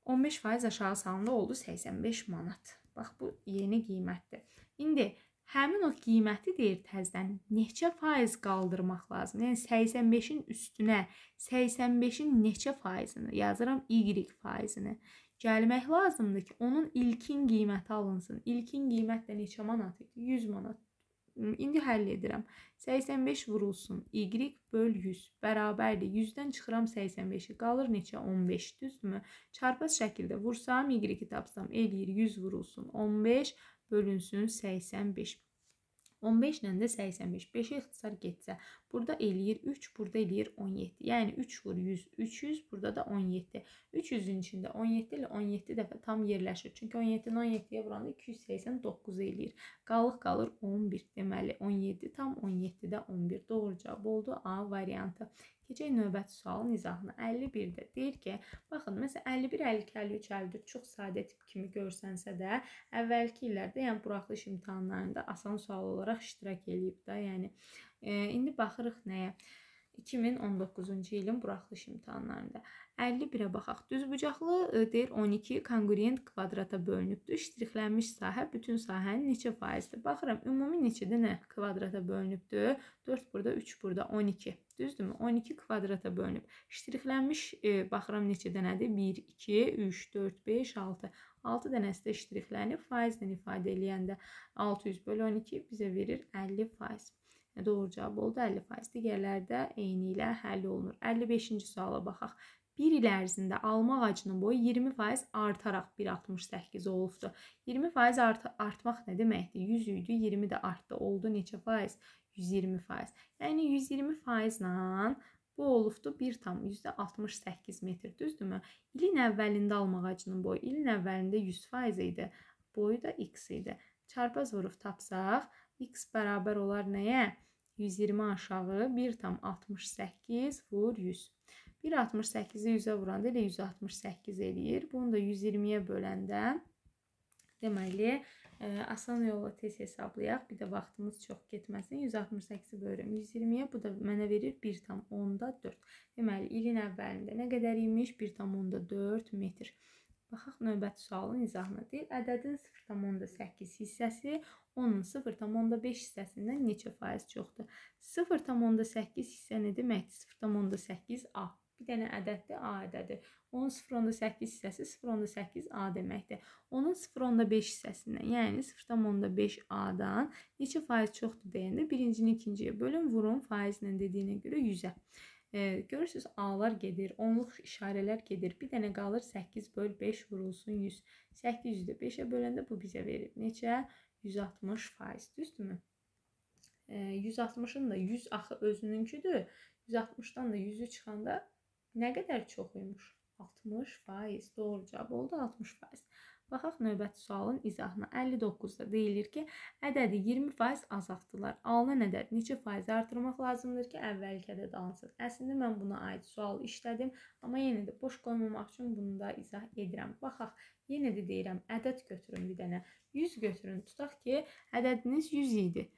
15% aşağı salında oldu 85 manat. Bax bu yeni qiymətdir. İndi həmin o qiyməti deyir təzədən neçə faiz qaldırmaq lazımdır? Yəni 85-in üstünə 85-in neçə faizini yazıram? Y faizini gəlmək lazımdır ki, onun ilkin qiyməti alınsın. İlkin qiymət də neçə manat idi? 100 manat. Hmm, indi həll edirəm. 85 vurulsun. Y böl 100 bərabərdir. 100-dən çıxıram 85-i. Qalır neçə? 15, düzdürmü? Çarpaz şəkildə vursam, y-i tapsam eləyir 100 vurulsun. 15 bölünsün 85. 15 ilə də 85. 5-ə ixtisar getsə, burada eləyir 3, burada eləyir 17. Yəni 3 vur 100, 300, burada da 17. 300-ün içində 17 ilə 17 dəfə tam yerləşir. Çünki 17-ni 17-yə vuranda 289 eləyir. Qalıq qalır 11. Deməli 17 tam 17-də 11. Doğru cavab oldu A variantı. Keçək növbəti sualın izahına. 51-də deyir ki, baxın, məsələn 51, 52, 53, 54 çox sadə tip kimi görsənsə də, əvvəlki illərdə, yəni buraxılış imtahanlarında asan sual olaraq iştirak eləyib də. Yəni e, indi baxırıq nəyə? E, 2019-cu ilin buraxılış imtahanlarında. 51-ə baxaq. Düzbucaqlı e, deyir 12 konqurent kvadrata bölünübdür. İştirixlənmiş sahə bütün sahənin neçə faizdir? Baxıram, ümumi neçədənə kvadrata bölünübdür? 4 burada, 3 burada, 12. Düzdürmü? 12 kvadrata bölünüb. İştirixlənmiş e, baxıram neçə dənədir? 1, 2, 3, 4, 5, 6. 6 dənəsi də iştirixlənib faizlə ifadə eləyəndə 600 böl 12 bizə verir 50 faiz. Doğru cavab oldu 50%. Digərləri də eyni ilə həll olunur. 55-ci suala baxaq. 1 il ərzində alma ağacının boyu 20% artaraq 1.68 olubdu. 20% art artmaq nə deməkdir? 100 idi, 20 də artdı. Oldu neçə faiz? 120%. Yəni 120% ilə bu olubdu 1.68 metr, düzdürmü? İlin əvvəlində alma ağacının boyu ilin əvvəlində 100% idi. Boyu da x idi. Çarpaz vurub tapsaq, x bərabər olar nəyə? 1.68 120 aşağı 1,68 vur 100. 1,68-i 100-ə vuranda elə 168 eləyir. Bunu da 120-yə böləndə deməli ə, e, asan yolla tez hesablayaq. Bir də vaxtımız çox getməsin. 168-i bölürəm 120-yə. Bu da mənə verir 1,4. Deməli ilin əvvəlində nə qədər imiş? 1,4 metr. Baxaq növbəti sualın izahına. Deyir, ədədin 0,8 hissəsi onun 0,5 hissəsindən neçə faiz çoxdur? 0,8 hissə nə deməkdir? 0,8 A. Bir dənə ədəddir, A ədədi. Onun 0,8 hissəsi 0,8 A deməkdir. Onun 0,5 hissəsindən, yəni 0,5 A-dan neçə faiz çoxdur deyəndə birincini ikinciyə bölün, vurun faizlə dediyinə görə 100-ə. E, görürsüz ağlar gedir, onluq işarələr gedir. Bir dənə qalır 8 böl 5 vurulsun 100. 800-ü də 5-ə böləndə bu bizə verir. Neçə? 160 faiz, düzdürmü? E, 160-ın da 100 axı özününküdür. 160-dan da 100-ü çıxanda nə qədər çox imiş? 60 faiz. Doğru cavab oldu 60 faiz. Baxaq növbəti sualın izahına. 59-da deyilir ki, ədədi 20% azaltdılar. Alınan ədəd neçə faiz artırmaq lazımdır ki, əvvəlki ədəd alınsın? Əslində mən buna aid sual işlədim, amma yenə də boş qoymamaq üçün bunu da izah edirəm. Baxaq, yenə də deyirəm, ədəd götürün bir dənə. 100 götürün. Tutaq ki, ədədiniz 100 idi.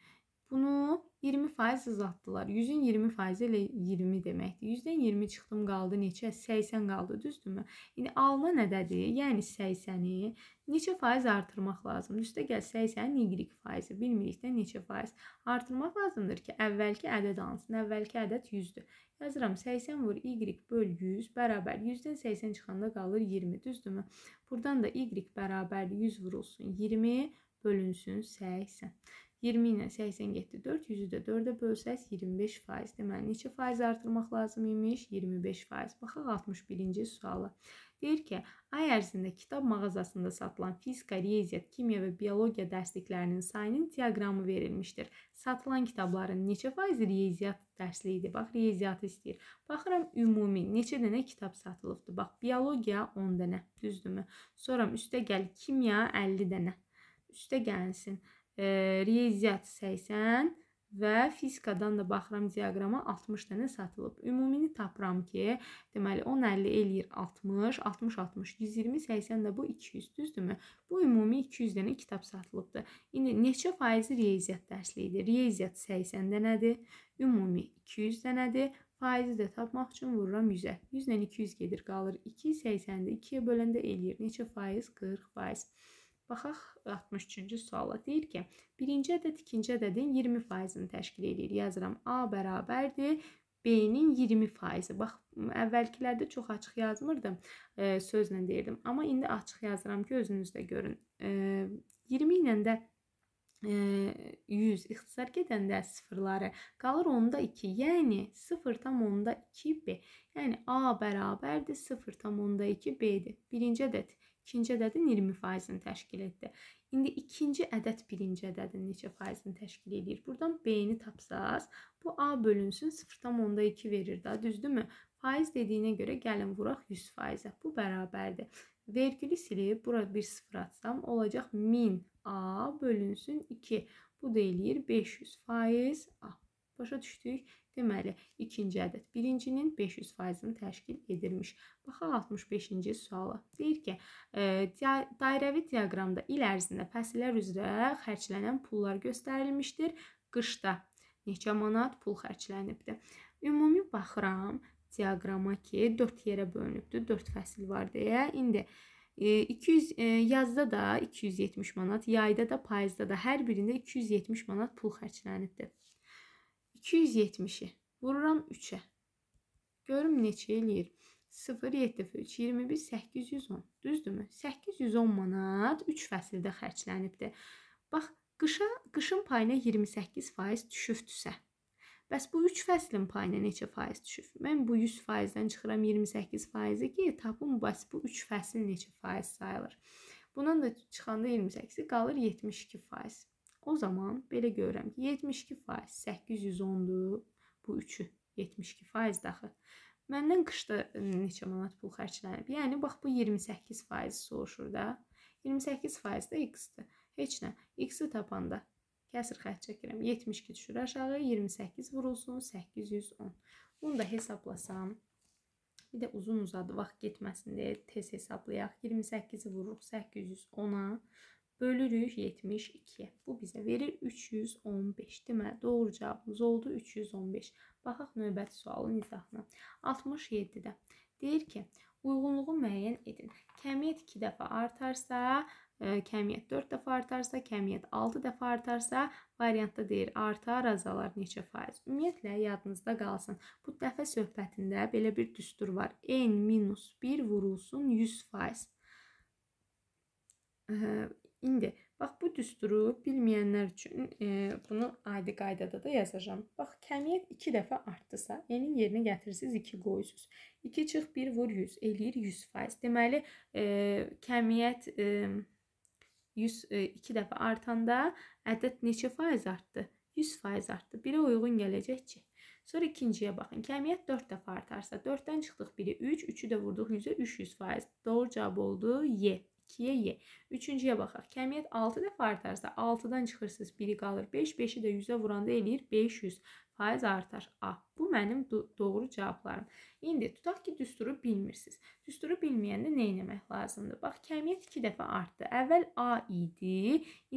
Bunu 20 faiz uzatdılar. 100-ün 20 faizi ilə 20 deməkdir. 100-dən 20 çıxdım qaldı neçə? 80 qaldı, düzdürmü? İndi alma nədədir? Yəni 80-i neçə faiz artırmaq lazımdır? Üstə gəl 80-in y faizi. Bilmirik də neçə faiz artırmaq lazımdır ki, əvvəlki ədəd alınsın. Əvvəlki ədəd 100-dür. Yazıram 80 vur y böl 100 bərabər 100-dən 80 çıxanda qalır 20, düzdürmü? Burdan da y bərabər 100 vurulsun 20 bölünsün 80. 20 ilə 80 getdi 4, 100-ü də 4-ə bölsəz 25%. Deməli, neçə faiz artırmaq lazım imiş? 25%. Baxaq 61-ci suala. Deyir ki, ay ərzində kitab mağazasında satılan fizika, riyaziyyat, kimya və biologiya dərsliklərinin sayının diaqramı verilmişdir. Satılan kitabların neçə faizi riyaziyyat dərsliyidir? Bax, riyaziyyatı istəyir. Baxıram ümumi neçə dənə kitab satılıbdı? Bax, biologiya 10 dənə, düzdürmü? Sonra üstə gəl kimya 50 dənə. Üstə gəlsin e, riyaziyyat 80 və fizikadan da baxıram diaqrama 60 dənə satılıb. Ümumini tapıram ki, deməli 10 50 eləyir 60, 60 60 120 80 də bu 200 düzdürmü? Bu ümumi 200 dənə kitab satılıbdı. İndi neçə faizi riyaziyyat dərsliyidir? Riyaziyyat 80 dənədir, ümumi 200 dənədir. Faizi də tapmaq üçün vururam 100-ə. 100 ilə 200 gedir, qalır 2, 80-də 2-yə böləndə eləyir. Neçə faiz? 40 faiz. Baxaq 63-cü suala. Deyir ki, birinci ədəd ikinci ədədin 20%-ini təşkil edir. Yazıram A bərabərdir B-nin 20%-i. Bax, əvvəlkilərdə çox açıq yazmırdım, e, sözlə deyirdim. Amma indi açıq yazıram ki, özünüzdə görün. E, 20 ilə də 100 e, ixtisar gedəndə sıfırları qalır onda 2, yəni 0.2b. Yəni a bərabərdir 0.2b-dir. Birinci ədəd ikinci ədədin 20 faizini təşkil etdi. İndi ikinci ədəd birinci ədədin neçə faizini təşkil edir? Buradan B-ni tapsaz, bu A bölünsün 0,2 verir da, düzdürmü? Faiz dediyinə görə gəlin vuraq 100 faizə. Bu bərabərdir. Vergülü silib, bura bir sıfır atsam, olacaq 1000 A bölünsün 2. Bu da eləyir 500 faiz A. Başa düşdük. Deməli, ikinci ədəd birincinin 500%-ini təşkil edirmiş. Baxaq 65-ci suala. Deyir ki, e, dairəvi diaqramda il ərzində fəsillər üzrə xərclənən pullar göstərilmişdir. Qışda neçə manat pul xərclənibdir? Ümumi baxıram diaqrama ki, 4 yerə bölünübdür. 4 fəsil var deyə. İndi 200 e, e, yazda da 270 manat, yayda da, payızda da hər birində 270 manat pul xərclənibdir. 270-i vururam 3-ə. Görüm neçə eləyir. 0, 7, 3, 21, 810. Düzdürmü? 810 manat 3 fəsildə xərclənibdir. Bax, qışa, qışın payına 28% düşübdüsə. Bəs bu 3 fəslin payına neçə faiz düşüb? Mən bu 100%-dən çıxıram 28%-i ki, tapım bəs bu 3 fəsil neçə faiz sayılır. Bundan da çıxanda 28-i qalır 72%. O zaman belə görürəm ki, 72% 810-dur bu üçü. 72% daxı. Məndən qışda neçə manat pul xərclənib? Yəni bax bu 28% soruşur da. 28% də x-dir. Heç nə. X-i tapanda kəsir xətt çəkirəm. 72 düşür aşağı, 28 vurulsun 810. Bunu da hesablasam bir də uzun uzadı vaxt getməsin deyə tez hesablayaq. 28-i vururuq 810-a. Bölürük 72. Bu bizə verir 315. Deməli doğru cavabımız oldu 315. Baxaq növbəti sualın izahına. 67-də deyir ki, uyğunluğu müəyyən edin. Kəmiyyət 2 e, dəfə artarsa, kəmiyyət 4 dəfə artarsa, kəmiyyət 6 dəfə artarsa, variantda deyir artar, azalar neçə faiz. Ümumiyyətlə yadınızda qalsın. Bu dəfə söhbətində belə bir düstur var. n-1 vurulsun 100 faiz e, İndi bax bu düsturu bilməyənlər üçün e, bunu adi qaydada da yazacağam. Bax kəmiyyət 2 dəfə artdısa, yenin yerinə gətirirsiniz 2 qoyursunuz. 2 çıx 1 vur 100 eləyir 100%. Deməli, e, kəmiyyət e, 100 e, 2 dəfə artanda ədəd neçə faiz artdı? 100% artdı. 1-ə uyğun gələcək ki. Sonra ikinciyə baxın. Kəmiyyət 4 dəfə artarsa, 4-dən çıxdıq 1-i 3, 3-ü də vurduq 100-ə 300%. Doğru cavab oldu Y. 2-yə y. Üçüncüyə baxaq. Kəmiyyət 6 dəfə artarsa, 6-dan çıxırsınız, 1-i qalır 5, 5-i də 100-ə vuranda eləyir 500. Faiz artar. A. Bu mənim doğru cavablarım. İndi tutaq ki, düsturu bilmirsiniz. Düsturu bilməyəndə nə etmək lazımdır? Bax, kəmiyyət 2 dəfə artdı. Əvvəl A idi,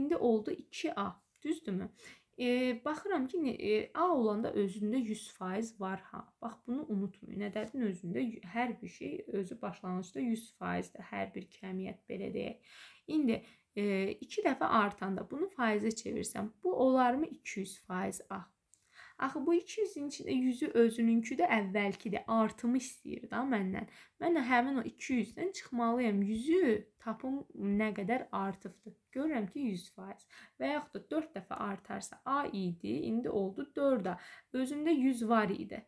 indi oldu 2A. Düzdürmü? E, baxıram ki, e, A olanda özündə 100% var ha. Bax bunu unutmayın. Ədəbin özündə hər bir şey özü başlanğıcda 100%-dir. Hər bir kəmiyyət belə deyək. İndi 2 e, dəfə artanda bunu faizə çevirsəm, bu olarmı 200% A? Ah, Axı bu 200-ün 100-ü özününkü də əvvəlkidir. Artımı istəyir da məndən. Mən həmin o 200-dən çıxmalıyam. 100-ü tapım nə qədər artıbdı. Görürəm ki 100% və yaxud da 4 dəfə artarsa A idi, indi oldu 4A. Özümdə 100 var idi.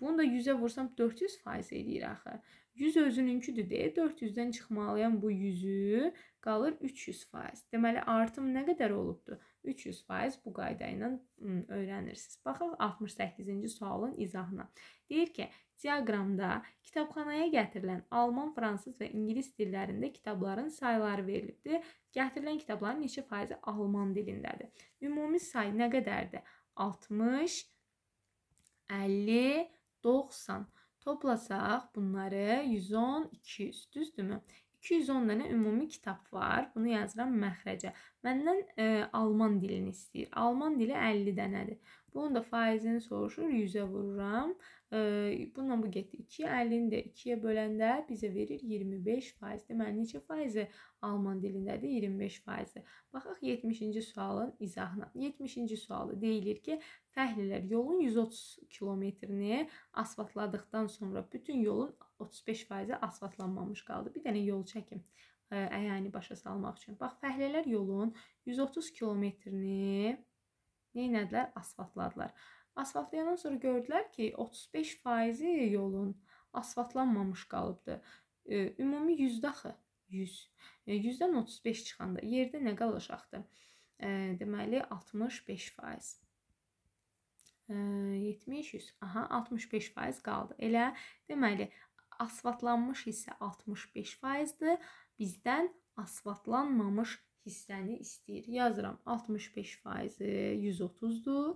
Bunu da 100-ə vursam 400% eləyir axı. 100 özününküdür deyə 400-dən çıxmalayan bu 100-ü qalır 300%. Deməli artım nə qədər olubdu? 300% bu qayda ilə öyrənirsiniz. Baxaq 68-ci sualın izahına. Deyir ki, diaqramda kitabxanaya gətirilən alman, fransız və ingilis dillərində kitabların sayları verilibdi. Gətirilən kitabların neçə faizi alman dilindədir? Ümumi say nə qədərdir? 60 50 90 Toplasaq bunları 110, 200, düzdürmü? 210 dənə ümumi kitab var. Bunu yazıram məxrəcə. Məndən e, alman dilini istəyir. Alman dili 50 dənədir. Bunun da faizini soruşur. 100-ə vururam. Bununla bu getdi 2. 50-ni də 2-yə böləndə bizə verir 25 faiz. Deməli, neçə faizi alman dilindədir? 25 faizi. Baxaq 70-ci sualın izahına. 70-ci sualda deyilir ki, fəhlilər yolun 130 kilometrini asfaltladıqdan sonra bütün yolun 35 faizi asfaltlanmamış qaldı. Bir dənə yol çəkim əyani başa salmaq üçün. Bax, fəhlələr yolun 130 kilometrini neynədilər? Asfaltladılar. Asfaltlayandan sonra gördülər ki, 35% yolun asfaltlanmamış qalıbdı. Ümumi 100 axı 100. 100-dən 35 çıxanda yerdə nə qalacaqdı? Deməli 65%. 70 100. Aha 65% qaldı. Elə deməli asfaltlanmış hissə 65%-dir. Bizdən asfaltlanmamış hissəni istəyir. Yazıram 65%-i 130-dur.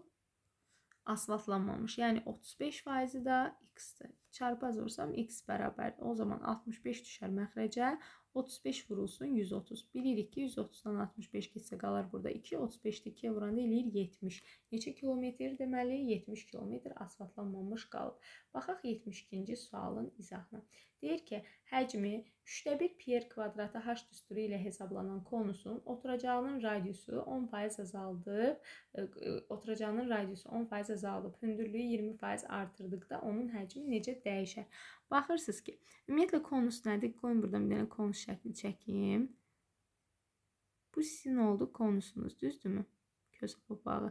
Asfaltlanmamış, yəni 35%-i də x-dir. Çarpaz vursam x bərabərdir. O zaman 65 düşər məxrəcə. 35 vurulsun 130. Bilirik ki 130-dan 65 keçsə qalar burada 2. 35-də 2-yə vuranda eləyir 70. Neçə kilometr deməli? 70 kilometr asfaltlanmamış qalıb. Baxaq 72-ci sualın izahına. Deyir ki, həcmi 3/1 pier kvadratı h düsturu ilə hesablanan konusun oturacağının radiusu 10% azaldıb, e, e, oturacağının radiusu 10% azaldıb, hündürlüyü 20% artırdıqda onun həcmi necə dəyişər? Baxırsınız ki, ümumiyyətlə konus nədir? Qoyun buradan bir dənə konus şəklini çəkim. Bu sizin oldu konusunuz, düzdürmü? Kösə papağı.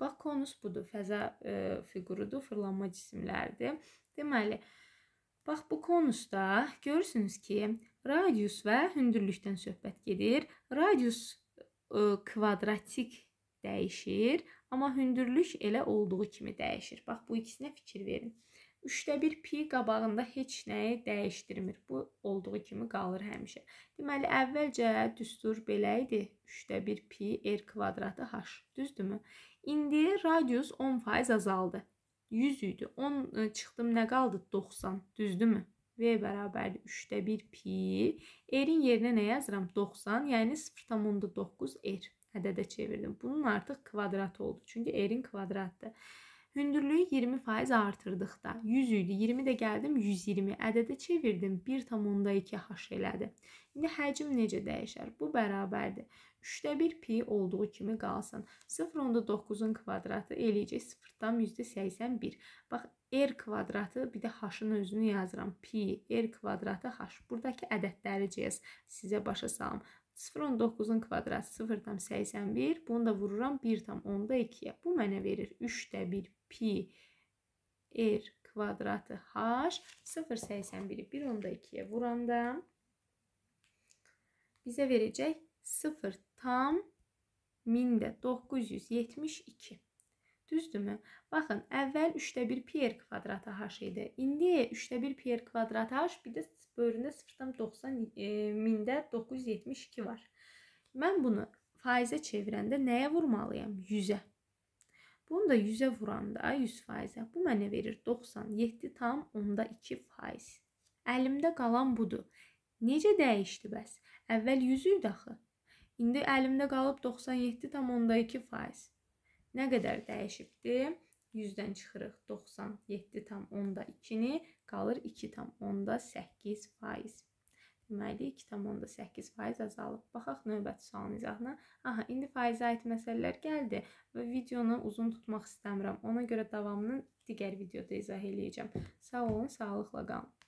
Bax, konus budur, fəza e, figurudur, fırlanma cisimləridir. Deməli, bax bu konusda görürsünüz ki, radius və hündürlükdən söhbət gedir. Radius e, kvadratik dəyişir, amma hündürlük elə olduğu kimi dəyişir. Bax, bu ikisinə fikir verin. Üçdə bir pi qabağında heç nəyi dəyişdirmir. Bu olduğu kimi qalır həmişə. Deməli, əvvəlcə düstur belə idi. 3də 1 pi r kvadratı h. Düzdürmü? İndi radius 10% azaldı. 100 idi. 10 e, çıxdım, nə qaldı? 90. Düzdürmü? V bərabərdir 3də 1 pi. R-in yerinə nə yazıram? 90, yəni 0,9 r ədədə çevirdim. Bunun artıq kvadrat oldu. Çünki r-in kvadratıdır. Hündürlüyü 20% artırdıqda 100 idi. 20 də gəldim 120. Ədədə çevirdim 1.2 haş elədi. İndi həcm necə dəyişər? Bu bərabərdir. 3də 1 pi olduğu kimi qalsın. 0.9-un kvadratı eləyəcək 0-dan %81. Bax r er kvadratı bir də h-ın özünü yazıram. Pi r er kvadratı h. Buradakı ədədləri cəz sizə başa salım. 0.9-un kvadratı 0.81. Bunu da vururam 1.2-yə. Bu mənə verir 3də 1 pi r er kvadratı h 0.81-i 1.2-yə vuranda bizə verəcək 0 tam 1972. Düzdürmü? Baxın, əvvəl 3də 1 PR kvadratı h idi. İndi 3də 1 PR kvadratı h bir də böyründə 0.90 e, 1000-də 972 var. Mən bunu faizə çevirəndə nəyə vurmalıyam? 100-ə. Bunu da 100-ə vuranda 100%-ə bu mənə verir 97,2 faiz. Əlimdə qalan budur. Necə dəyişdi bəs? Əvvəl 100 idi axı. İndi əlimdə qalıb 97,2 faiz. Nə qədər dəyişibdir? 100-dən çıxırıq 97,2-ni, qalır 2,8%. Deməli 2,8% azalıb. Baxaq növbəti sualın izahına. Aha, indi faizə aid məsələlər gəldi və videonu uzun tutmaq istəmirəm. Ona görə davamını digər videoda izah eləyəcəm. Sağ olun, sağlıqla qalın.